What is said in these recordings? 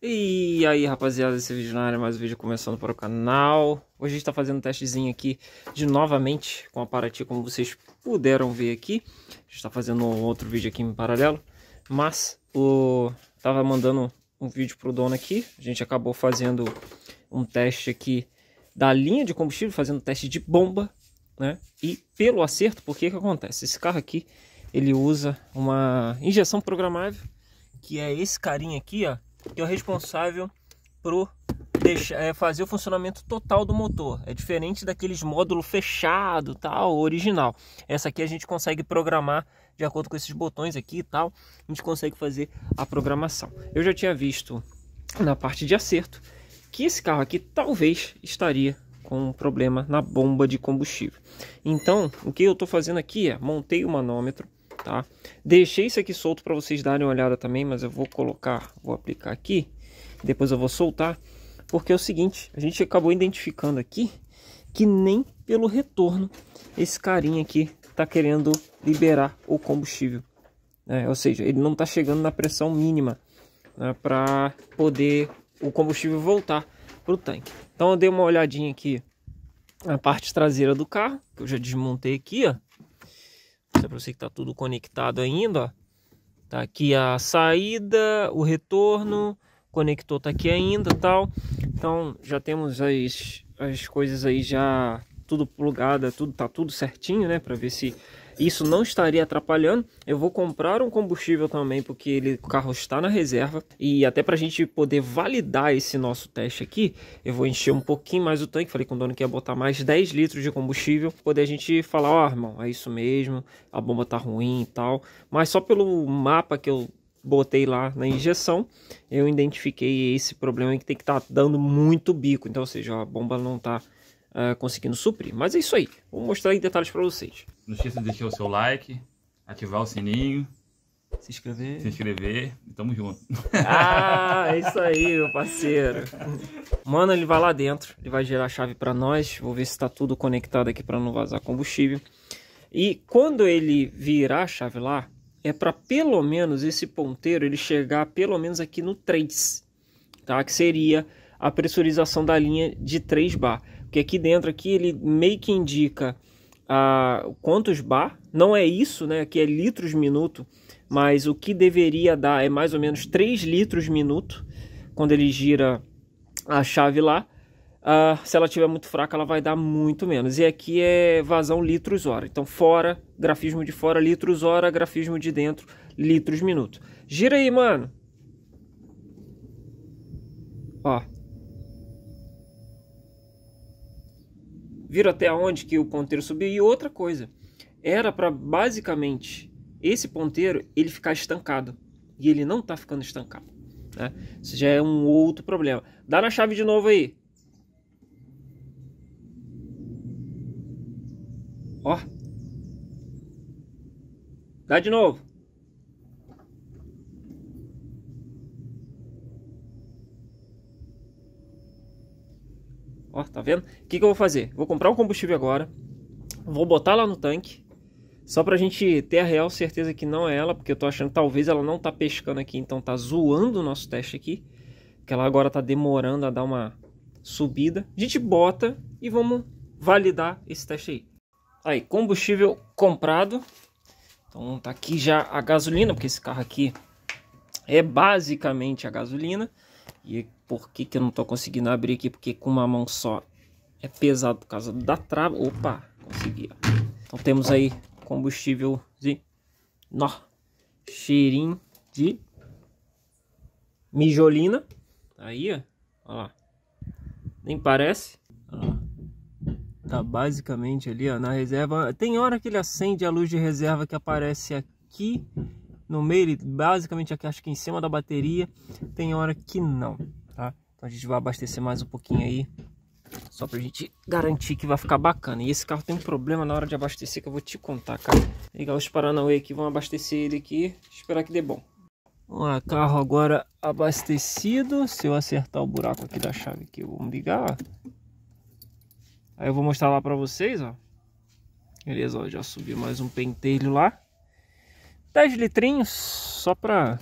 E aí rapaziada, esse vídeo na área, mais um vídeo começando para o canal Hoje a gente está fazendo um testezinho aqui de novamente com a Paraty, como vocês puderam ver aqui A gente está fazendo um outro vídeo aqui em paralelo Mas o tava mandando um vídeo para o dono aqui A gente acabou fazendo um teste aqui da linha de combustível, fazendo teste de bomba né? E pelo acerto, por que que acontece? Esse carro aqui, ele usa uma injeção programável Que é esse carinha aqui, ó que é o responsável por deixar, é, fazer o funcionamento total do motor. É diferente daqueles módulo fechado, tal, original. Essa aqui a gente consegue programar de acordo com esses botões aqui e tal. A gente consegue fazer a programação. Eu já tinha visto na parte de acerto que esse carro aqui talvez estaria com um problema na bomba de combustível. Então, o que eu estou fazendo aqui é montei o manômetro, tá? Deixei isso aqui solto para vocês darem uma olhada também, mas eu vou colocar, vou aplicar aqui, depois eu vou soltar, porque é o seguinte, a gente acabou identificando aqui que nem pelo retorno esse carinha aqui tá querendo liberar o combustível, né? ou seja, ele não tá chegando na pressão mínima né? para poder o combustível voltar para o tanque. Então eu dei uma olhadinha aqui na parte traseira do carro, que eu já desmontei aqui, ó é para você que está tudo conectado ainda, Tá aqui a saída, o retorno, conector tá aqui ainda, tal. Então, já temos as as coisas aí já tudo plugada, tudo tá tudo certinho, né, para ver se isso não estaria atrapalhando. Eu vou comprar um combustível também, porque ele, o carro está na reserva. E até para a gente poder validar esse nosso teste aqui, eu vou encher um pouquinho mais o tanque. Falei com o dono que ia botar mais 10 litros de combustível. Poder a gente falar, ó, oh, irmão, é isso mesmo, a bomba tá ruim e tal. Mas só pelo mapa que eu botei lá na injeção, eu identifiquei esse problema que tem que estar tá dando muito bico. Então, ou seja, a bomba não está uh, conseguindo suprir. Mas é isso aí, vou mostrar em detalhes para vocês. Não esqueça de deixar o seu like, ativar o sininho. Se inscrever. Se inscrever tamo junto. Ah, é isso aí, meu parceiro. Mano, ele vai lá dentro, ele vai gerar a chave para nós. Vou ver se está tudo conectado aqui para não vazar combustível. E quando ele virar a chave lá, é para pelo menos esse ponteiro ele chegar pelo menos aqui no 3, tá? Que seria a pressurização da linha de 3 bar. Porque aqui dentro aqui ele meio que indica a ah, quantos bar, não é isso, né? Aqui é litros minuto, mas o que deveria dar é mais ou menos 3 litros minuto quando ele gira a chave lá. Uh, se ela tiver muito fraca, ela vai dar muito menos. E aqui é vazão litros hora. Então, fora, grafismo de fora, litros hora, grafismo de dentro, litros minuto. Gira aí, mano. Ó, viram até onde que o ponteiro subiu. E outra coisa, era para basicamente esse ponteiro ele ficar estancado. E ele não está ficando estancado. Né? Isso já é um outro problema. Dá na chave de novo aí. Ó. Dá de novo. Tá vendo? O que, que eu vou fazer? Vou comprar o um combustível agora. Vou botar lá no tanque. Só pra gente ter a real certeza que não é ela, porque eu tô achando que talvez ela não tá pescando aqui, então tá zoando o nosso teste aqui. Que ela agora tá demorando a dar uma subida. A gente bota e vamos validar esse teste aí. Aí, combustível comprado. Então tá aqui já a gasolina, porque esse carro aqui é basicamente a gasolina. E por que, que eu não tô conseguindo abrir aqui? Porque com uma mão só é pesado por causa da trava. Opa, consegui. Ó. Então temos aí combustível de nó, cheirinho de mijolina. Aí, ó. ó Nem parece. Ó. Tá basicamente ali, ó, na reserva. Tem hora que ele acende a luz de reserva que aparece aqui no meio, basicamente aqui, acho que em cima da bateria. Tem hora que não, tá? Então a gente vai abastecer mais um pouquinho aí só pra gente garantir que vai ficar bacana. E esse carro tem um problema na hora de abastecer que eu vou te contar, cara. Ligar os Paranauê aqui, vão abastecer ele aqui. Esperar que dê bom. Vamos lá, carro agora abastecido. Se eu acertar o buraco aqui da chave aqui, vamos ligar, Aí eu vou mostrar lá pra vocês, ó. Beleza, ó, já subiu mais um pentelho lá. 10 litrinhos, só pra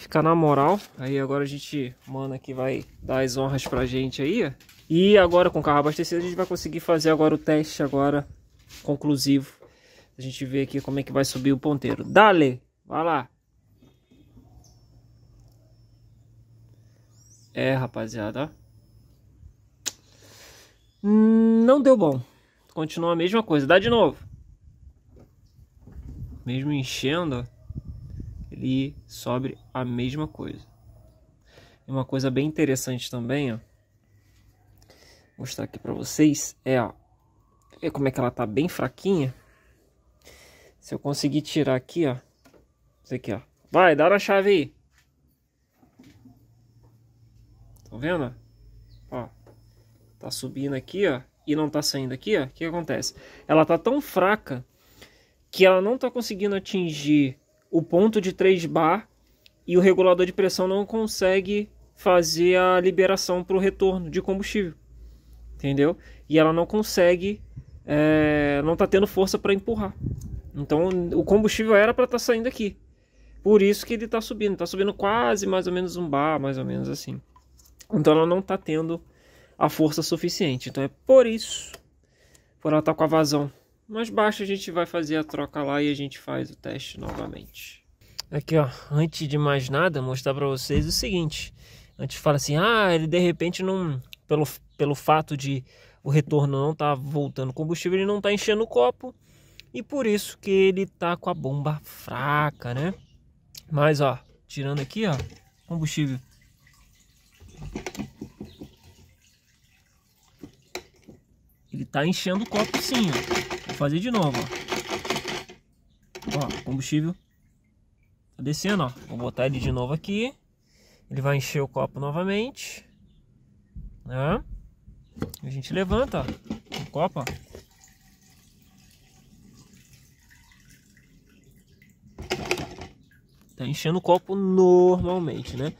ficar na moral. Aí agora a gente, mano, que vai dar as honras pra gente aí. E agora com o carro abastecido a gente vai conseguir fazer agora o teste agora conclusivo. A gente vê aqui como é que vai subir o ponteiro. Dale, vai lá. É, rapaziada, Não deu bom. Continua a mesma coisa. Dá de novo. Mesmo enchendo, ó ali sobre a mesma coisa. E uma coisa bem interessante também, ó, vou mostrar aqui para vocês, é ó, Vê como é que ela tá bem fraquinha. Se eu conseguir tirar aqui, ó, isso aqui, ó, vai, dá na chave aí. Tá vendo? Ó, tá subindo aqui, ó, e não tá saindo aqui, ó, o que acontece? Ela tá tão fraca que ela não tá conseguindo atingir o ponto de 3 bar e o regulador de pressão não consegue fazer a liberação para o retorno de combustível, entendeu? E ela não consegue, é, não está tendo força para empurrar. Então o combustível era para estar tá saindo aqui, por isso que ele está subindo, está subindo quase mais ou menos um bar, mais ou menos assim. Então ela não está tendo a força suficiente. Então é por isso, por ela estar tá com a vazão mas baixo a gente vai fazer a troca lá e a gente faz o teste novamente. Aqui ó, antes de mais nada, mostrar para vocês o seguinte. Antes fala assim, ah, ele de repente não, pelo, pelo fato de o retorno não tá voltando combustível, ele não tá enchendo o copo. E por isso que ele tá com a bomba fraca, né? Mas ó, tirando aqui ó, combustível ele tá enchendo o copo sim, ó fazer de novo, ó. Ó, combustível tá descendo, ó. Vou botar ele de novo aqui. Ele vai encher o copo novamente. Né? A gente levanta, ó, o copo, ó. Tá enchendo o copo normalmente, né?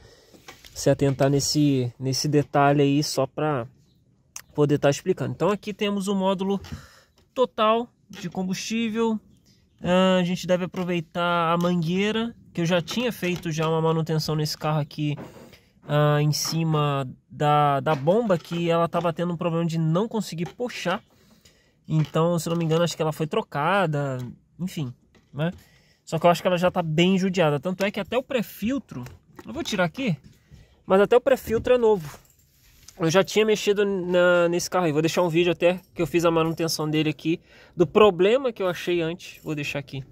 Se atentar nesse, nesse detalhe aí só para poder estar tá explicando. Então aqui temos o módulo total de combustível. Ah, a gente deve aproveitar a mangueira, que eu já tinha feito já uma manutenção nesse carro aqui Uh, em cima da, da bomba que ela estava tendo um problema de não conseguir puxar. Então, se não me engano, acho que ela foi trocada, enfim, né? Só que eu acho que ela já está bem judiada. Tanto é que até o pré-filtro, eu vou tirar aqui, mas até o pré-filtro é novo eu já tinha mexido na, nesse carro aí. Vou deixar um vídeo até que eu fiz a manutenção dele aqui. Do problema que eu achei antes. Vou deixar aqui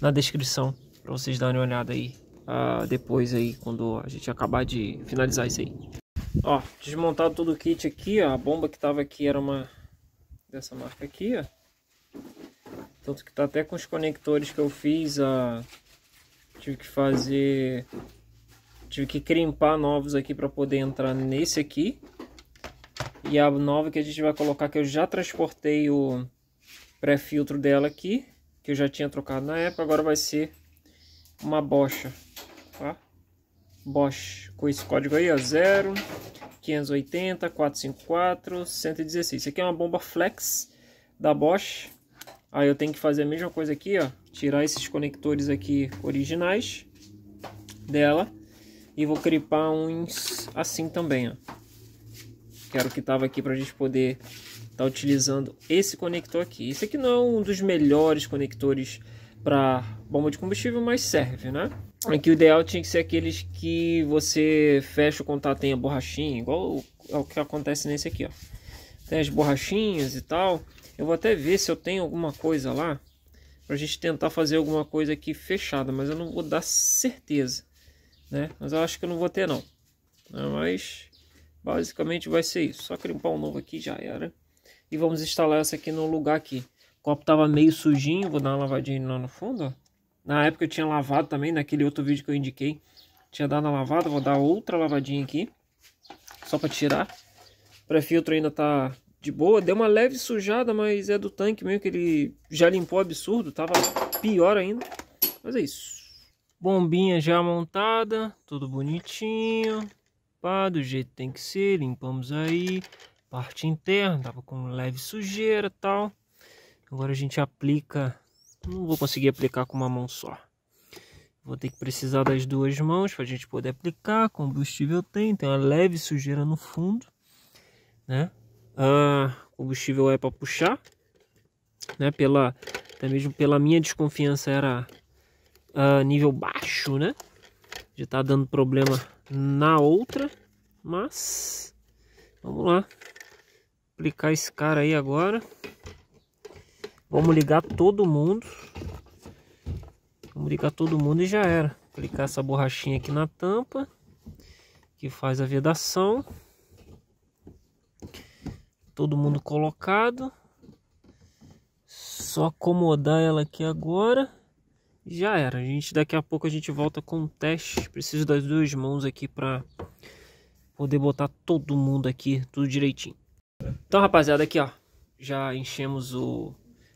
na descrição. Pra vocês darem uma olhada aí. Uh, depois aí, quando a gente acabar de finalizar isso aí. Ó, desmontado todo o kit aqui, ó. A bomba que tava aqui era uma... Dessa marca aqui, ó. Tanto que tá até com os conectores que eu fiz, a... Ah, tive que fazer... Tive que crimpar novos aqui para poder entrar nesse aqui e a nova que a gente vai colocar, que eu já transportei o pré-filtro dela aqui, que eu já tinha trocado na época, agora vai ser uma bocha, tá? Bosch, com esse código aí, ó, 0, 580, 454, 116. Isso aqui é uma bomba flex da Bosch. Aí eu tenho que fazer a mesma coisa aqui, ó, tirar esses conectores aqui originais dela e vou clipar uns assim também, ó que era o que estava aqui para a gente poder estar tá utilizando esse conector aqui. Esse aqui não é um dos melhores conectores para bomba de combustível, mas serve, né? Aqui o ideal tinha que ser aqueles que você fecha o contato em a borrachinha, igual é o que acontece nesse aqui, ó. Tem as borrachinhas e tal. Eu vou até ver se eu tenho alguma coisa lá para a gente tentar fazer alguma coisa aqui fechada, mas eu não vou dar certeza, né? Mas eu acho que eu não vou ter não. não mas Basicamente vai ser isso. Só crimpar um novo aqui, já era. E vamos instalar essa aqui no lugar aqui. O copo tava meio sujinho, vou dar uma lavadinha lá no fundo, ó. Na época eu tinha lavado também, naquele outro vídeo que eu indiquei. Tinha dado uma lavada, vou dar outra lavadinha aqui. Só para tirar. Para filtro ainda tá de boa. Deu uma leve sujada, mas é do tanque mesmo que ele já limpou absurdo. Tava pior ainda. Mas é isso. Bombinha já montada, tudo bonitinho limpar do jeito que tem que ser, limpamos aí, parte interna, tava com leve sujeira tal. Agora a gente aplica, não vou conseguir aplicar com uma mão só. Vou ter que precisar das duas mãos para a gente poder aplicar, combustível tem, tem uma leve sujeira no fundo, né? Ah, combustível é para puxar, né? Pela, até mesmo pela minha desconfiança era ah, nível baixo, né? Já tá dando problema na outra. Mas vamos lá. Aplicar esse cara aí agora. Vamos ligar todo mundo. Vamos ligar todo mundo e já era. Aplicar essa borrachinha aqui na tampa. Que faz a vedação. Todo mundo colocado. Só acomodar ela aqui agora já era. A gente daqui a pouco a gente volta com o um teste. Preciso das duas mãos aqui para poder botar todo mundo aqui tudo direitinho. Então, rapaziada, aqui ó, já enchemos o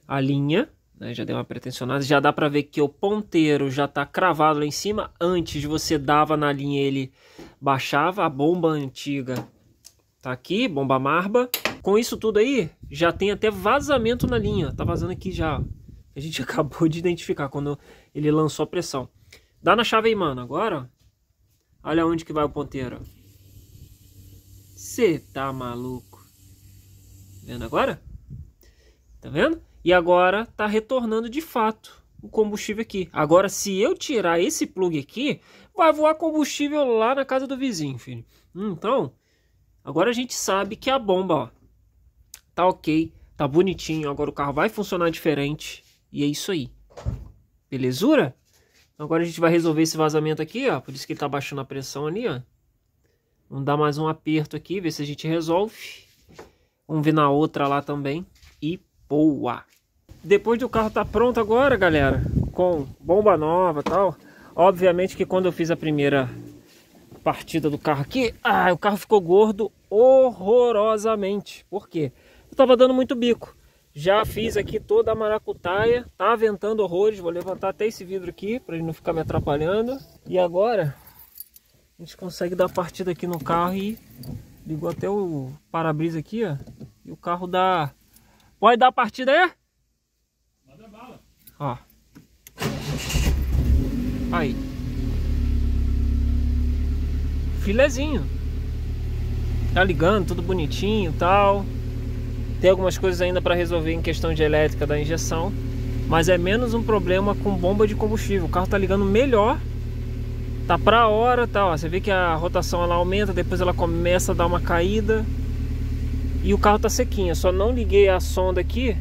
a linha, né? Já deu uma pretensionada, já dá para ver que o ponteiro já tá cravado lá em cima. Antes você dava na linha, ele baixava a bomba antiga. Tá aqui, bomba marba. Com isso tudo aí, já tem até vazamento na linha. Tá vazando aqui já a gente acabou de identificar quando ele lançou a pressão. Dá na chave aí, mano, agora. Olha onde que vai o ponteiro. Você tá maluco. Vendo agora? Tá vendo? E agora tá retornando de fato o combustível aqui. Agora, se eu tirar esse plug aqui, vai voar combustível lá na casa do vizinho, filho. Então, agora a gente sabe que a bomba, ó, tá ok, tá bonitinho. Agora o carro vai funcionar diferente. E é isso aí. Belezura? Então agora a gente vai resolver esse vazamento aqui, ó. Por isso que ele tá baixando a pressão ali, ó. Vamos dar mais um aperto aqui, ver se a gente resolve. Vamos ver na outra lá também. E boa! Depois do carro tá pronto agora, galera, com bomba nova tal. Obviamente que quando eu fiz a primeira partida do carro aqui, ah, o carro ficou gordo horrorosamente. Por quê? Eu tava dando muito bico. Já fiz aqui toda a maracutaia, tá ventando horrores, vou levantar até esse vidro aqui para ele não ficar me atrapalhando. E agora a gente consegue dar partida aqui no carro e ligou até o para-brisa aqui, ó. E o carro dá... Pode dar partida aí? Manda bala. Ó. Aí. Filezinho. Tá ligando, tudo bonitinho e tal. Tem algumas coisas ainda para resolver em questão de elétrica da injeção, mas é menos um problema com bomba de combustível. O carro tá ligando melhor, tá pra hora, tá, ó, você vê que a rotação ela aumenta, depois ela começa a dar uma caída. E o carro tá sequinho, Eu só não liguei a sonda aqui.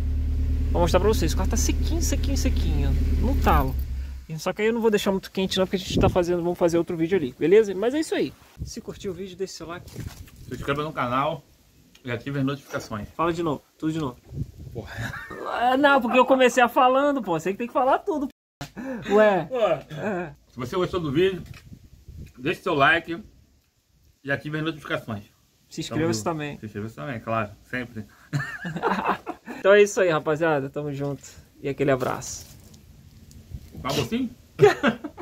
Vou mostrar pra vocês, o carro tá sequinho, sequinho, sequinho, no talo. Só que aí eu não vou deixar muito quente não, porque a gente tá fazendo, vamos fazer outro vídeo ali, beleza? Mas é isso aí. Se curtiu o vídeo, deixa o seu like. Se inscreva no canal. E ative as notificações. Fala de novo, tudo de novo. Porra. Ah, não, porque eu comecei a falando, pô. Você que tem que falar tudo. Ué. Porra. Se você gostou do vídeo, deixe seu like e ative as notificações. Se inscreva-se também. Se inscreva-se também, claro, sempre. então é isso aí, rapaziada. Tamo junto. E aquele abraço. Acabou sim?